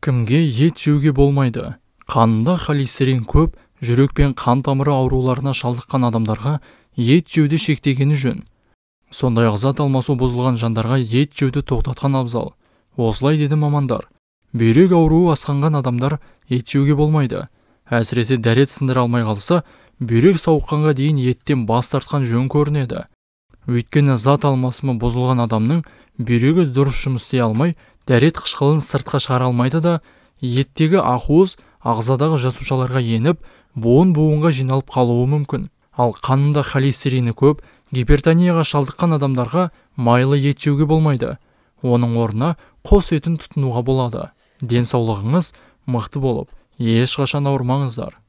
кімге ет жеуге болмайды қанында холестерин көп жүрек пен қан тамыры ауруларына шалдыққан адамдарға ет жеуді шектегені жөн сондай ақ зат алмасу бұзылған жандарға ет жеуді тоқтатқан абзал осылай деді мамандар бүйрек ауруы асқанған адамдар ет жеуге болмайды әсіресе дәрет сындыра алмай қалса бүйрек сауыққанға дейін еттен бас тартқан жөн көрінеді өйткені зат алмасымы бұзылған адамның бүйрегі дұрыс жұмыс істей алмай дәрет қышқылын сыртқа шығара алмайды да еттегі ақуыз ағзадағы жасушаларға еніп буын буынға жиналып қалуы мүмкін ал қанында холестерині көп гипертонияға шалдыққан адамдарға майлы ет жеуге болмайды оның орнына қос етін тұтынуға болады денсаулығыңыз мықты болып ешқашан ауырмаңыздар